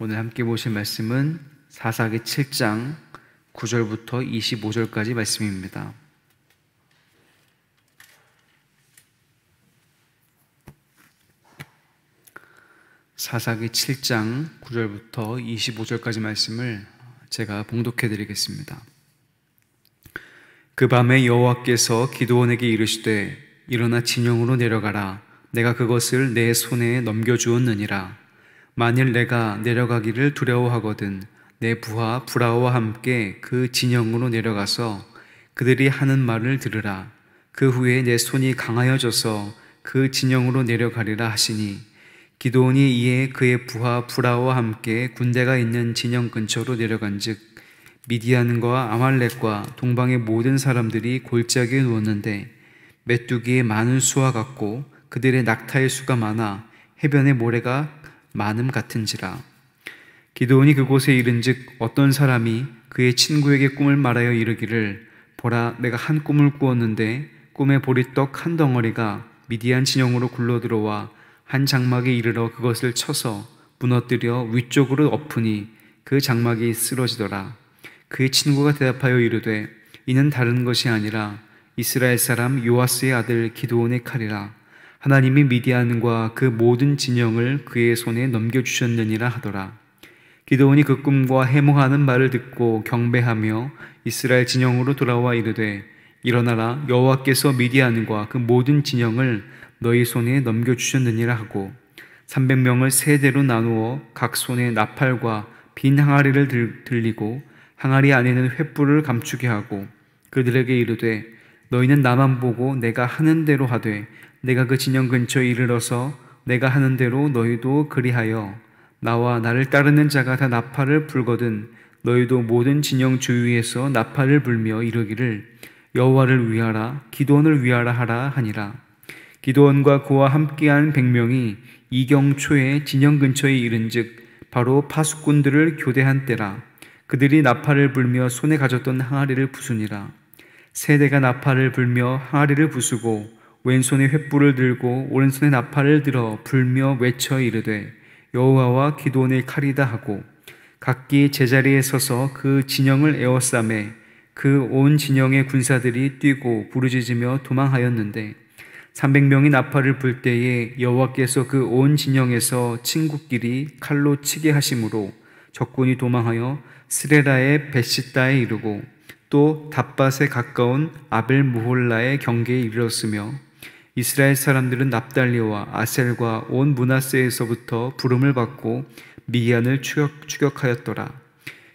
오늘 함께 보실 말씀은 사사기 7장 9절부터 25절까지 말씀입니다. 사사기 7장 9절부터 25절까지 말씀을 제가 봉독해 드리겠습니다. 그 밤에 여호와께서 기도원에게 이르시되 일어나 진영으로 내려가라 내가 그것을 내 손에 넘겨 주었느니라 만일 내가 내려가기를 두려워하거든 내 부하 브라와 함께 그 진영으로 내려가서 그들이 하는 말을 들으라. 그 후에 내 손이 강하여져서 그 진영으로 내려가리라 하시니 기도원이 이에 그의 부하 브라와 함께 군대가 있는 진영 근처로 내려간즉 미디안과 아말렉과 동방의 모든 사람들이 골짜기에 누웠는데 메뚜기의 많은 수와 같고 그들의 낙타의 수가 많아 해변의 모래가 많음 같은지라 기도원이 그곳에 이른즉 어떤 사람이 그의 친구에게 꿈을 말하여 이르기를 보라 내가 한 꿈을 꾸었는데 꿈에 보리떡 한 덩어리가 미디안 진영으로 굴러 들어와 한 장막에 이르러 그것을 쳐서 무너뜨려 위쪽으로 엎으니 그 장막이 쓰러지더라 그의 친구가 대답하여 이르되 이는 다른 것이 아니라 이스라엘 사람 요아스의 아들 기도온의 칼이라 하나님이 미디안과 그 모든 진영을 그의 손에 넘겨주셨느니라 하더라. 기도원이 그 꿈과 해몽하는 말을 듣고 경배하며 이스라엘 진영으로 돌아와 이르되 일어나라 여호와께서 미디안과 그 모든 진영을 너희 손에 넘겨주셨느니라 하고 300명을 세 대로 나누어 각 손에 나팔과 빈 항아리를 들, 들리고 항아리 안에는 횃불을 감추게 하고 그들에게 이르되 너희는 나만 보고 내가 하는 대로 하되 내가 그 진영 근처에 이르러서 내가 하는 대로 너희도 그리하여 나와 나를 따르는 자가 다 나팔을 불거든 너희도 모든 진영 주위에서 나팔을 불며 이르기를 여호와를 위하라 기도원을 위하라 하라 하니라 기도원과 그와 함께한 백명이 이경초에 진영 근처에 이른즉 바로 파수꾼들을 교대한 때라 그들이 나팔을 불며 손에 가졌던 항아리를 부수니라 세대가 나팔을 불며 항아리를 부수고 왼손에 횃불을 들고 오른손에 나팔을 들어 불며 외쳐 이르되 여호와와 기도원의 칼이다 하고 각기 제자리에 서서 그 진영을 에워싸매 그 온 진영의 군사들이 뛰고 부르짖으며 도망하였는데 300명이 나팔을 불 때에 여호와께서 그 온 진영에서 친구끼리 칼로 치게 하심으로 적군이 도망하여 스레라의 베시다에 이르고 또 답밭에 가까운 아벨 무홀라의 경계에 이르렀으며 이스라엘 사람들은 납달리와 아셀과 온 문하세에서부터 부름을 받고 미디안을 추격, 추격하였더라.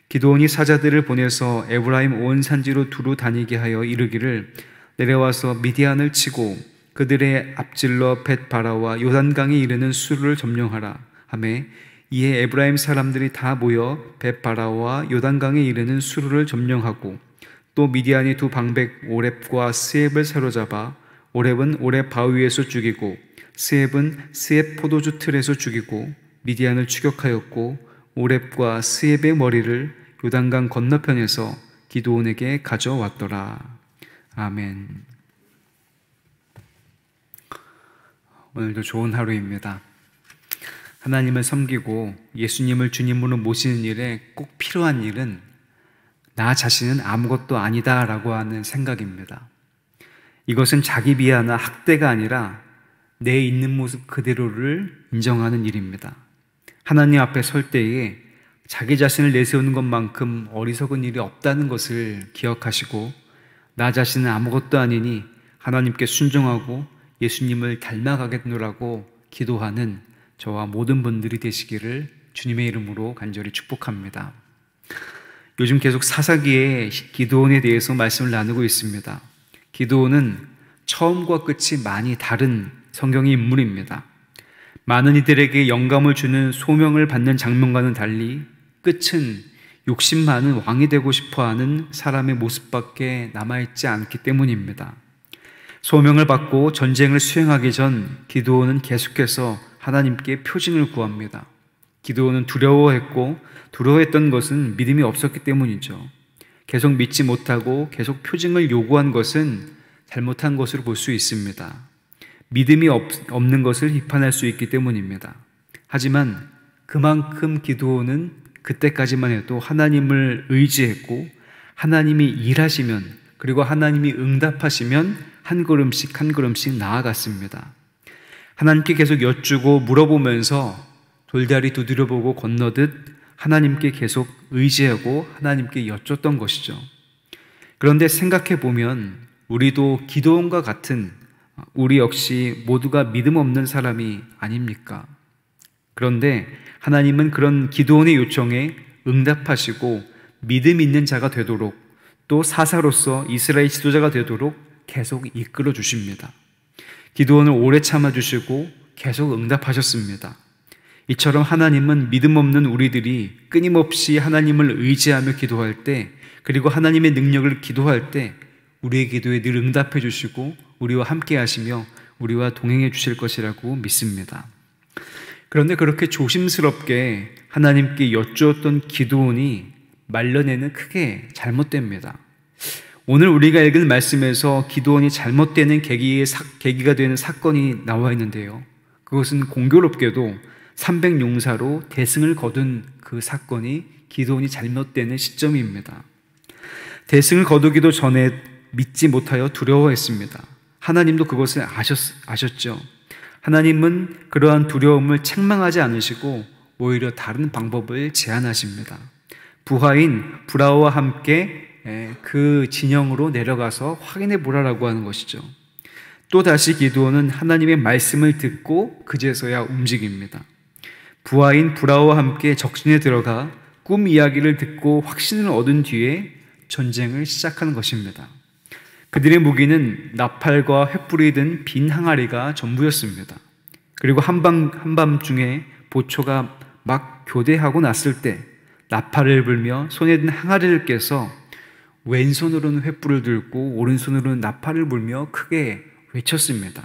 기도원이 사자들을 보내서 에브라임 온 산지로 두루 다니게 하여 이르기를 내려와서 미디안을 치고 그들의 앞질러 벳바라와 요단강에 이르는 수를 점령하라 하매 이에 에브라임 사람들이 다 모여 벳바라와 요단강에 이르는 수를 점령하고 또 미디안이 두 방백 오렙과 스엡을 사로잡아 오렙은 오렙 바위에서 죽이고 스엡은 스엡 포도주 틀에서 죽이고 미디안을 추격하였고 오렙과 스엡의 머리를 요단강 건너편에서 기도원에게 가져왔더라. 아멘. 오늘도 좋은 하루입니다. 하나님을 섬기고 예수님을 주님으로 모시는 일에 꼭 필요한 일은 나 자신은 아무것도 아니다라고 하는 생각입니다. 이것은 자기 비하나 학대가 아니라 내 있는 모습 그대로를 인정하는 일입니다. 하나님 앞에 설 때에 자기 자신을 내세우는 것만큼 어리석은 일이 없다는 것을 기억하시고 나 자신은 아무것도 아니니 하나님께 순종하고 예수님을 닮아가겠노라고 기도하는 저와 모든 분들이 되시기를 주님의 이름으로 간절히 축복합니다. 요즘 계속 사사기의 기도원에 대해서 말씀을 나누고 있습니다. 기도는 처음과 끝이 많이 다른 성경의 인물입니다. 많은 이들에게 영감을 주는 소명을 받는 장면과는 달리 끝은 욕심 많은 왕이 되고 싶어 하는 사람의 모습밖에 남아있지 않기 때문입니다. 소명을 받고 전쟁을 수행하기 전 기도원은 계속해서 하나님께 표징을 구합니다. 기도원은 두려워했고 두려워했던 것은 믿음이 없었기 때문이죠. 계속 믿지 못하고 계속 표징을 요구한 것은 잘못한 것으로 볼 수 있습니다. 믿음이 없, 없는 것을 비판할 수 있기 때문입니다. 하지만 그만큼 기도는 그때까지만 해도 하나님을 의지했고 하나님이 일하시면 그리고 하나님이 응답하시면 한 걸음씩 한 걸음씩 나아갔습니다. 하나님께 계속 여쭈고 물어보면서 돌다리 두드려보고 건너듯 하나님께 계속 의지하고 하나님께 여쭙던 것이죠. 그런데 생각해 보면 우리도 기도원과 같은 우리 역시 모두가 믿음 없는 사람이 아닙니까? 그런데 하나님은 그런 기도원의 요청에 응답하시고 믿음 있는 자가 되도록 또 사사로서 이스라엘 지도자가 되도록 계속 이끌어 주십니다. 기도원을 오래 참아 주시고 계속 응답하셨습니다. 이처럼 하나님은 믿음 없는 우리들이 끊임없이 하나님을 의지하며 기도할 때, 그리고 하나님의 능력을 기도할 때, 우리의 기도에 늘 응답해 주시고, 우리와 함께 하시며, 우리와 동행해 주실 것이라고 믿습니다. 그런데 그렇게 조심스럽게 하나님께 여쭈었던 기도원이 말년에는 크게 잘못됩니다. 오늘 우리가 읽은 말씀에서 기도원이 잘못되는 계기의 사, 계기가 되는 사건이 나와 있는데요. 그것은 공교롭게도 3 0 0용사로 대승을 거둔 그 사건이 기도원이 잘못되는 시점입니다. 대승을 거두기도 전에 믿지 못하여 두려워했습니다. 하나님도 그것을 아셨, 아셨죠. 하나님은 그러한 두려움을 책망하지 않으시고 오히려 다른 방법을 제안하십니다. 부하인 브라와 함께 그 진영으로 내려가서 확인해 보라라고 하는 것이죠. 또다시 기도원은 하나님의 말씀을 듣고 그제서야 움직입니다. 부하인 브라와 함께 적신에 들어가 꿈 이야기를 듣고 확신을 얻은 뒤에 전쟁을 시작하는 것입니다. 그들의 무기는 나팔과 횃불이 든 빈 항아리가 전부였습니다. 그리고 한밤, 한밤중에 보초가 막 교대하고 났을 때 나팔을 불며 손에 든 항아리를 깨서 왼손으로는 횃불을 들고 오른손으로는 나팔을 불며 크게 외쳤습니다.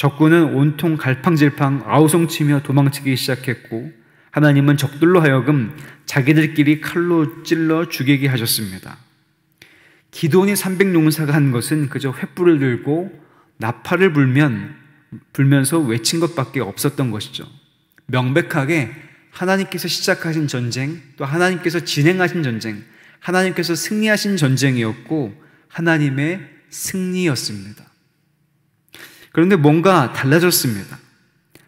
적군은 온통 갈팡질팡 아우성치며 도망치기 시작했고 하나님은 적들로 하여금 자기들끼리 칼로 찔러 죽이게 하셨습니다. 기돈이 300용사가 한 것은 그저 횃불을 들고 나팔을 불면 불면서 외친 것밖에 없었던 것이죠. 명백하게 하나님께서 시작하신 전쟁, 또 하나님께서 진행하신 전쟁, 하나님께서 승리하신 전쟁이었고 하나님의 승리였습니다. 그런데 뭔가 달라졌습니다.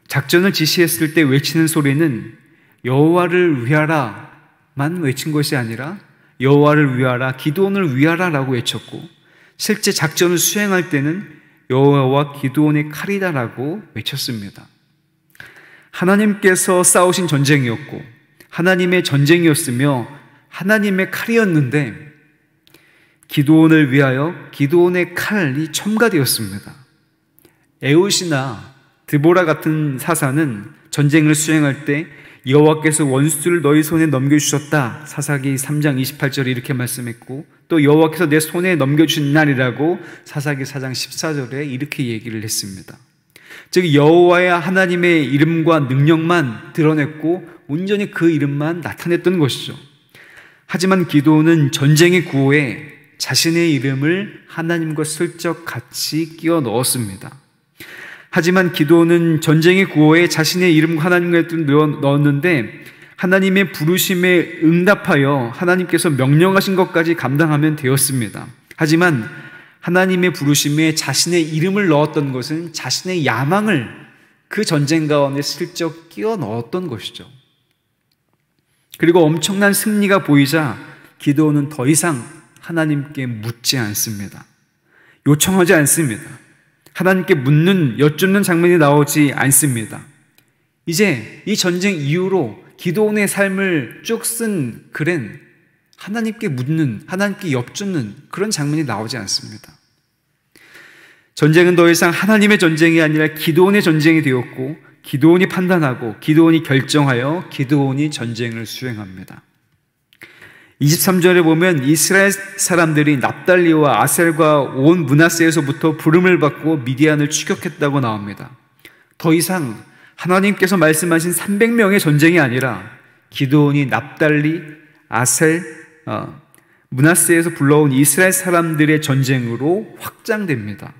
작전을 지시했을 때 외치는 소리는 여호와를 위하라만 외친 것이 아니라 여호와를 위하라, 기도원을 위하라라고 외쳤고 실제 작전을 수행할 때는 여호와와 기도원의 칼이다라고 외쳤습니다. 하나님께서 싸우신 전쟁이었고 하나님의 전쟁이었으며 하나님의 칼이었는데 기도원을 위하여 기도원의 칼이 첨가되었습니다. 에웃시나 드보라 같은 사사는 전쟁을 수행할 때 여호와께서 원수를 너희 손에 넘겨주셨다. 사사기 3장 28절에 이렇게 말씀했고 또 여호와께서 내 손에 넘겨주신 날이라고 사사기 4장 14절에 이렇게 얘기를 했습니다. 즉 여호와의 하나님의 이름과 능력만 드러냈고 온전히 그 이름만 나타냈던 것이죠. 하지만 기도는 전쟁의 구호에 자신의 이름을 하나님과 슬쩍 같이 끼워 넣었습니다. 하지만 기도는 전쟁의 구호에 자신의 이름과 하나님의 뜻을 넣었는데 하나님의 부르심에 응답하여 하나님께서 명령하신 것까지 감당하면 되었습니다. 하지만 하나님의 부르심에 자신의 이름을 넣었던 것은 자신의 야망을 그 전쟁 가운데 슬쩍 끼워 넣었던 것이죠. 그리고 엄청난 승리가 보이자 기도는 더 이상 하나님께 묻지 않습니다. 요청하지 않습니다. 하나님께 묻는, 여쭙는 장면이 나오지 않습니다. 이제 이 전쟁 이후로 기도원의 삶을 쭉 쓴 글엔 하나님께 묻는, 하나님께 엽쭙는 그런 장면이 나오지 않습니다. 전쟁은 더 이상 하나님의 전쟁이 아니라 기도원의 전쟁이 되었고, 기도원이 판단하고, 기도원이 결정하여 기도원이 전쟁을 수행합니다. 23절에 보면 이스라엘 사람들이 납달리와 아셀과 온 문하세에서부터 부름을 받고 미디안을 추격했다고 나옵니다. 더 이상 하나님께서 말씀하신 300명의 전쟁이 아니라 기도원이 납달리, 아셀, 어, 문하세에서 불러온 이스라엘 사람들의 전쟁으로 확장됩니다.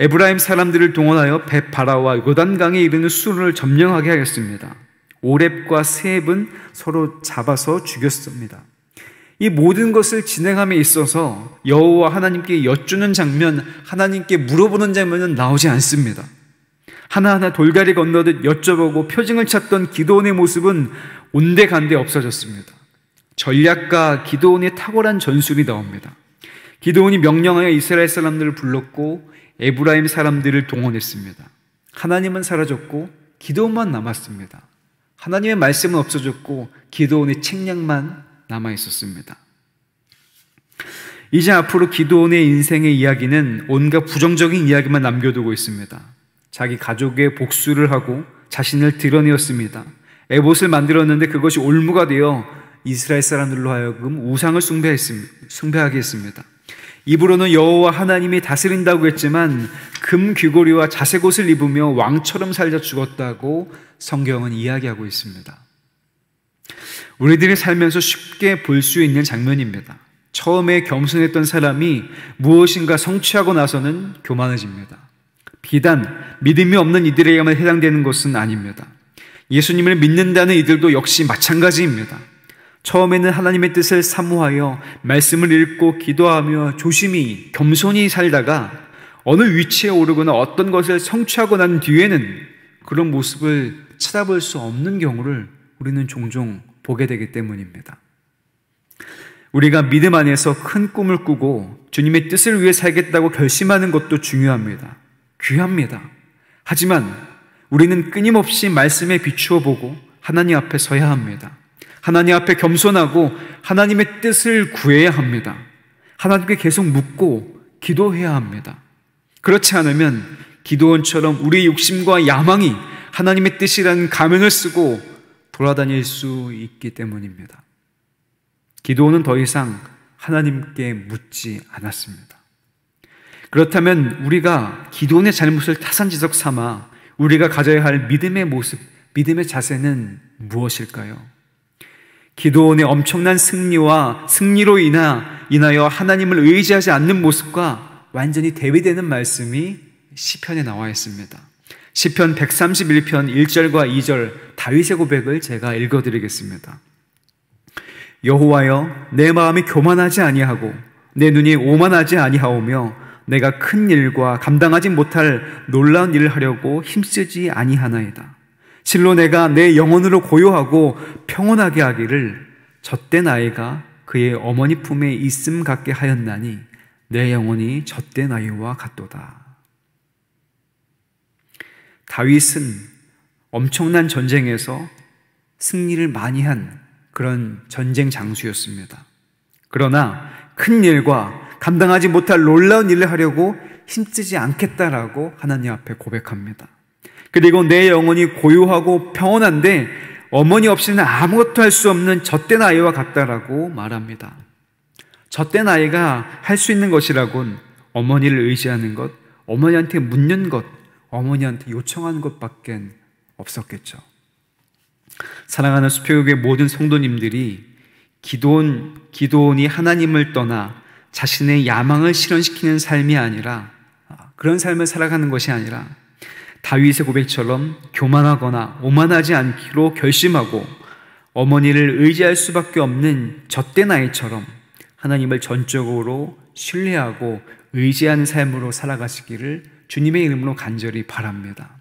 에브라임 사람들을 동원하여 베바라와 요단강에 이르는 수를 점령하게 하였습니다. 오랩과세 h 은 서로 잡아서 죽였습니다. 이 모든 것을 진행함에 있어서 여호와 하나님께 여쭈는 장면, 하나님께 물어보는 장면은 나오지 않습니다. 하나하나 돌다리 건너듯 여쭤보고 표징을 찾던 기도원의 모습은 온데간데 없어졌습니다. 전략가 기도원의 탁월한 전술이 나옵니다. 기도원이 명령하여 이스라엘 사람들을 불렀고 에브라임 사람들을 동원했습니다. 하나님은 사라졌고 기도원만 남았습니다. 하나님의 말씀은 없어졌고 기도원의 책략만 남아 있었습니다. 이제 앞으로 기도원의 인생의 이야기는 온갖 부정적인 이야기만 남겨두고 있습니다. 자기 가족의 복수를 하고 자신을 드러내었습니다. 에봇을 만들었는데 그것이 올무가 되어 이스라엘 사람들로 하여금 우상을 숭배했습 숭배하게 했습니다. 입으로는 여호와 하나님이 다스린다고 했지만 금 귀고리와 자색 옷을 입으며 왕처럼 살자 죽었다고 성경은 이야기하고 있습니다. 우리들이 살면서 쉽게 볼 수 있는 장면입니다. 처음에 겸손했던 사람이 무엇인가 성취하고 나서는 교만해집니다. 비단 믿음이 없는 이들에게만 해당되는 것은 아닙니다. 예수님을 믿는다는 이들도 역시 마찬가지입니다. 처음에는 하나님의 뜻을 사모하여 말씀을 읽고 기도하며 조심히 겸손히 살다가 어느 위치에 오르거나 어떤 것을 성취하고 난 뒤에는 그런 모습을 찾아볼 수 없는 경우를 우리는 종종 보게 되기 때문입니다. 우리가 믿음 안에서 큰 꿈을 꾸고 주님의 뜻을 위해 살겠다고 결심하는 것도 중요합니다. 귀합니다. 하지만 우리는 끊임없이 말씀에 비추어 보고 하나님 앞에 서야 합니다. 하나님 앞에 겸손하고 하나님의 뜻을 구해야 합니다. 하나님께 계속 묻고 기도해야 합니다. 그렇지 않으면 기도원처럼 우리의 욕심과 야망이 하나님의 뜻이라는 가면을 쓰고 돌아다닐 수 있기 때문입니다. 기도원은 더 이상 하나님께 묻지 않았습니다. 그렇다면 우리가 기도원의 잘못을 타산지석 삼아 우리가 가져야 할 믿음의 모습, 믿음의 자세는 무엇일까요? 기도원의 엄청난 승리와 승리로 인하, 여 하나님을 의지하지 않는 모습과 완전히 대비되는 말씀이 시편에 나와 있습니다. 시편 131편 1절과 2절 다윗의 고백을 제가 읽어 드리겠습니다. 여호와여 내 마음이 교만하지 아니하고 내 눈이 오만하지 아니하오며 내가 큰 일과 감당하지 못할 놀라운 일을 하려고 힘쓰지 아니하나이다. 실로 내가 내 영혼으로 고요하고 평온하게 하기를 젖된아이가 그의 어머니 품에 있음 같게 하였나니 내 영혼이 젖된아이와 같도다. 다윗은 엄청난 전쟁에서 승리를 많이 한 그런 전쟁 장수였습니다. 그러나 큰 일과 감당하지 못할 놀라운 일을 하려고 힘쓰지 않겠다라고 하나님 앞에 고백합니다. 그리고 내 영혼이 고요하고 평온한데 어머니 없이는 아무것도 할 수 없는 젖된 아이와 같다라고 말합니다. 젖된 아이가 할 수 있는 것이라곤 어머니를 의지하는 것, 어머니한테 묻는 것, 어머니한테 요청하는 것밖에 없었겠죠. 사랑하는 수표교의 모든 성도님들이 기도원, 기도원이 하나님을 떠나 자신의 야망을 실현시키는 삶이 아니라 아, 그런 삶을 살아가는 것이 아니라 다윗의 고백처럼 교만하거나 오만하지 않기로 결심하고 어머니를 의지할 수밖에 없는 젖된 아이처럼 하나님을 전적으로 신뢰하고 의지하는 삶으로 살아가시기를 주님의 이름으로 간절히 바랍니다.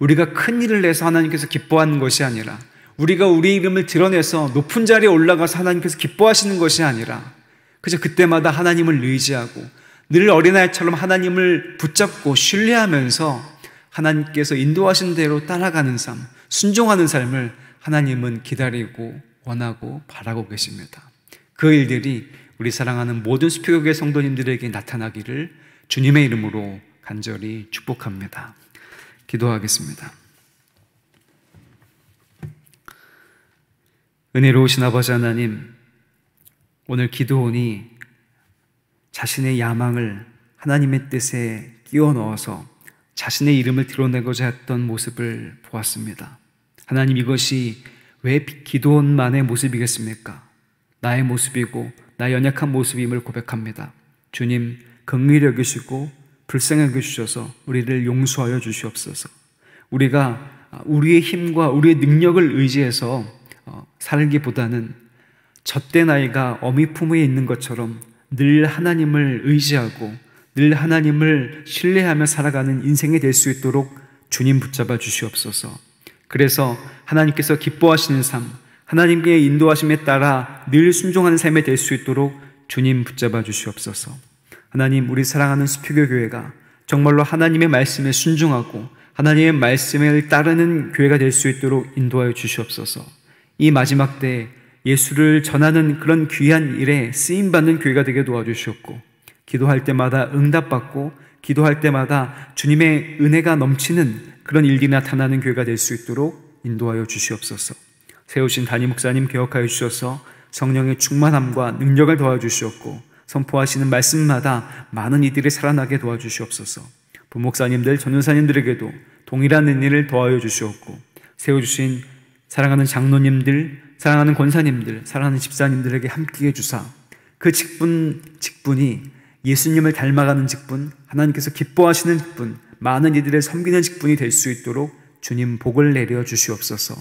우리가 큰 일을 내서 하나님께서 기뻐하는 것이 아니라 우리가 우리 이름을 드러내서 높은 자리에 올라가서 하나님께서 기뻐하시는 것이 아니라 그저 그때마다 하나님을 의지하고 늘 어린아이처럼 하나님을 붙잡고 신뢰하면서 하나님께서 인도하신 대로 따라가는 삶, 순종하는 삶을 하나님은 기다리고 원하고 바라고 계십니다. 그 일들이 우리 사랑하는 모든 수표교계 성도님들에게 나타나기를 주님의 이름으로 간절히 축복합니다. 기도하겠습니다. 은혜로우신 아버지 하나님, 오늘 기도원이 자신의 야망을 하나님의 뜻에 끼워 넣어서 자신의 이름을 드러내고자 했던 모습을 보았습니다. 하나님 이것이 왜 기도원만의 모습이겠습니까? 나의 모습이고 나 연약한 모습임을 고백합니다. 주님 긍휼히 여기시고 불쌍히 여주셔서 우리를 용서하여 주시옵소서. 우리가 우리의 힘과 우리의 능력을 의지해서 어, 살기보다는 젖된 아이가 어미 품에 있는 것처럼 늘 하나님을 의지하고 늘 하나님을 신뢰하며 살아가는 인생이 될 수 있도록 주님 붙잡아 주시옵소서. 그래서 하나님께서 기뻐하시는 삶, 하나님의 인도하심에 따라 늘 순종하는 삶이 될 수 있도록 주님 붙잡아 주시옵소서. 하나님, 우리 사랑하는 수표교 교회가 정말로 하나님의 말씀에 순종하고 하나님의 말씀을 따르는 교회가 될 수 있도록 인도하여 주시옵소서. 이 마지막 때 예수를 전하는 그런 귀한 일에 쓰임 받는 교회가 되게 도와주시옵고 기도할 때마다 응답받고 기도할 때마다 주님의 은혜가 넘치는 그런 일이 나타나는 교회가 될 수 있도록 인도하여 주시옵소서. 세우신 단임 목사님 기억하여 주셔서 성령의 충만함과 능력을 도와주시옵고 선포하시는 말씀마다 많은 이들이 살아나게 도와주시옵소서. 부목사님들, 전도사님들에게도 동일한 은혜를 더하여 주시옵고 세워주신 사랑하는 장로님들, 사랑하는 권사님들, 사랑하는 집사님들에게 함께해 주사 그 직분 직분이 예수님을 닮아가는 직분, 하나님께서 기뻐하시는 직분, 많은 이들을 섬기는 직분이 될 수 있도록 주님 복을 내려 주시옵소서.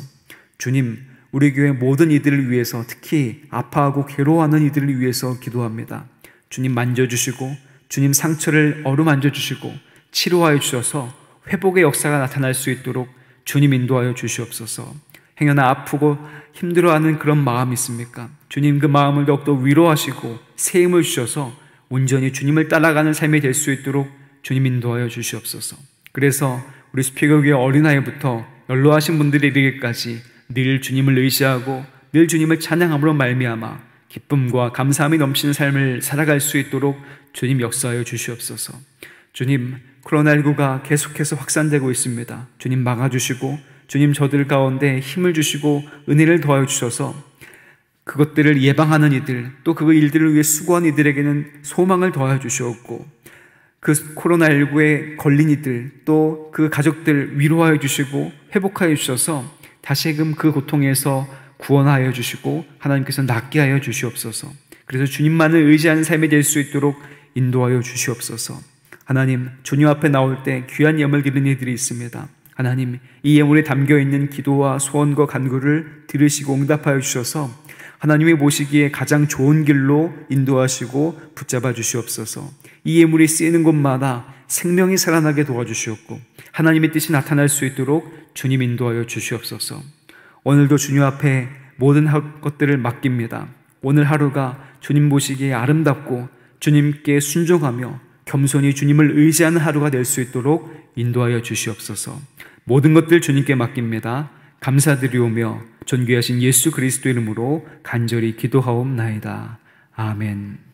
주님, 우리 교회 모든 이들을 위해서 특히 아파하고 괴로워하는 이들을 위해서 기도합니다. 주님 만져주시고, 주님 상처를 어루만져 주시고, 치료하여 주셔서 회복의 역사가 나타날 수 있도록 주님 인도하여 주시옵소서. 행여나 아프고 힘들어하는 그런 마음 있습니까? 주님 그 마음을 더욱더 위로하시고, 새 힘을 주셔서 온전히 주님을 따라가는 삶이 될 수 있도록 주님 인도하여 주시옵소서. 그래서 우리 스피커교회 어린아이부터 연로하신 분들이 이기까지늘 주님을 의지하고 늘 주님을 찬양함으로 말미암아 기쁨과 감사함이 넘치는 삶을 살아갈 수 있도록 주님 역사하여 주시옵소서. 주님, 코로나19가 계속해서 확산되고 있습니다. 주님 막아주시고, 주님 저들 가운데 힘을 주시고, 은혜를 더하여 주셔서 그것들을 예방하는 이들, 또 그 일들을 위해 수고한 이들에게는 소망을 더하 주시었고, 그 코로나19에 걸린 이들, 또 그 가족들 위로하여 주시고, 회복하여 주셔서 다시금 그 고통에서 구원하여 주시고, 하나님께서 낫게 하여 주시옵소서. 그래서 주님만을 의지하는 삶이 될 수 있도록 인도하여 주시옵소서. 하나님, 주님 앞에 나올 때 귀한 염을 드리는 이들이 있습니다. 하나님, 이 예물에 담겨 있는 기도와 소원과 간구를 들으시고 응답하여 주셔서 하나님이 보시기에 가장 좋은 길로 인도하시고 붙잡아 주시옵소서. 이 예물이 쓰이는 곳마다 생명이 살아나게 도와주시옵고 하나님의 뜻이 나타날 수 있도록 주님 인도하여 주시옵소서. 오늘도 주님 앞에 모든 것들을 맡깁니다. 오늘 하루가 주님 보시기에 아름답고 주님께 순종하며 겸손히 주님을 의지하는 하루가 될 수 있도록 인도하여 주시옵소서. 모든 것들 주님께 맡깁니다. 감사드리오며 존귀하신 예수 그리스도 이름으로 간절히 기도하옵나이다. 아멘.